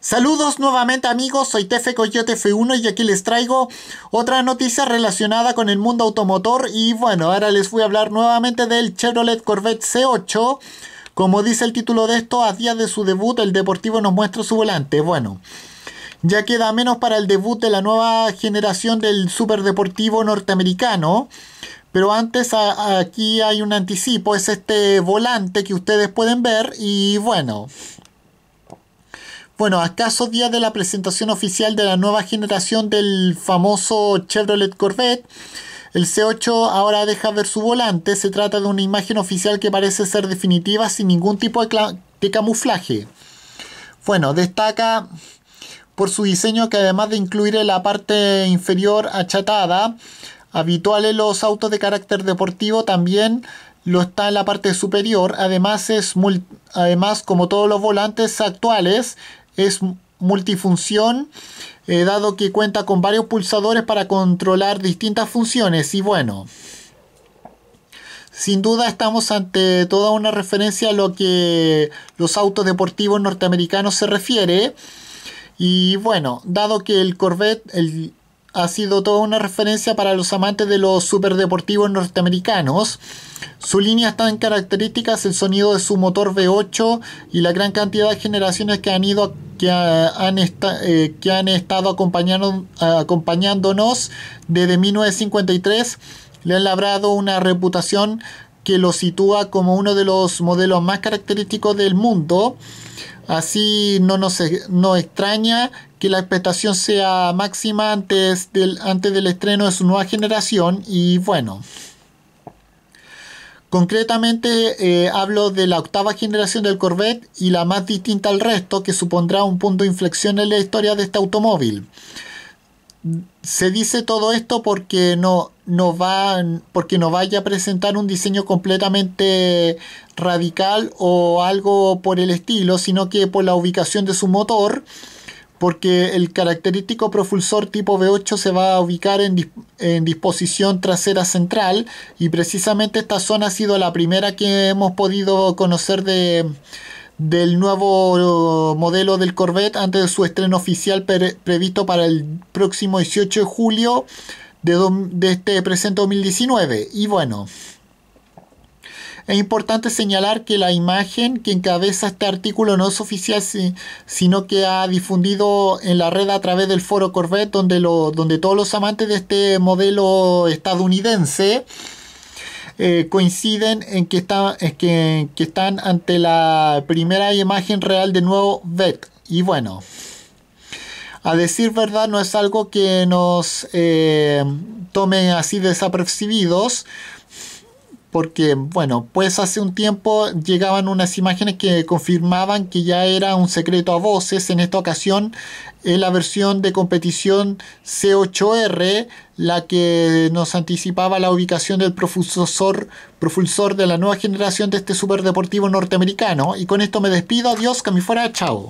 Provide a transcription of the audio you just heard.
Saludos nuevamente amigos, soy Tefe Coyote F1 y aquí les traigo otra noticia relacionada con el mundo automotor y bueno, ahora les voy a hablar nuevamente del Chevrolet Corvette C8. Como dice el título de esto, a día de su debut el Deportivo nos muestra su volante. Bueno, ya queda menos para el debut de la nueva generación del Superdeportivo norteamericano. Pero antes aquí hay un anticipo, es este volante que ustedes pueden ver y bueno, bueno, acaso día días de la presentación oficial de la nueva generación del famoso Chevrolet Corvette, el C8 ahora deja ver su volante. Se trata de una imagen oficial que parece ser definitiva sin ningún tipo de, camuflaje. Bueno, destaca por su diseño que además de incluir la parte inferior achatada, habitual en los autos de carácter deportivo, también lo está en la parte superior. Además, es además como todos los volantes actuales, es multifunción, eh, dado que cuenta con varios pulsadores para controlar distintas funciones. Y bueno, sin duda estamos ante toda una referencia a lo que los autos deportivos norteamericanos se refiere. Y bueno, dado que el Corvette ha sido toda una referencia para los amantes de los superdeportivos norteamericanos, su línea está en características el sonido de su motor V8 y la gran cantidad de generaciones que han ido que, han, eh, que han estado acompañando, acompañándonos desde 1953 le han labrado una reputación que lo sitúa como uno de los modelos más característicos del mundo. Así no nos e, extraña que la expectación sea máxima antes del, antes del estreno de su nueva generación y bueno. Concretamente eh, hablo de la octava generación del Corvette y la más distinta al resto, que supondrá un punto de inflexión en la historia de este automóvil. Se dice todo esto porque no, no, porque no vaya a presentar un diseño completamente radical o algo por el estilo, sino que por la ubicación de su motor porque el característico propulsor tipo V8 se va a ubicar en, disposición trasera central y precisamente esta zona ha sido la primera que hemos podido conocer de, del nuevo modelo del Corvette antes de su estreno oficial previsto para el próximo 18 de julio de, de este presente 2019 y bueno es importante señalar que la imagen que encabeza este artículo no es oficial, sino que ha difundido en la red a través del foro Corvette, donde, donde todos los amantes de este modelo estadounidense eh, coinciden en que, están ante la primera imagen real de nuevo VET. Y bueno, a decir verdad no es algo que nos eh, tome así desapercibidos porque, bueno, pues hace un tiempo llegaban unas imágenes que confirmaban que ya era un secreto a voces. En esta ocasión, es la versión de competición C8R, la que nos anticipaba la ubicación del profusor de la nueva generación de este superdeportivo norteamericano. Y con esto me despido. Adiós, que me fuera. Chao.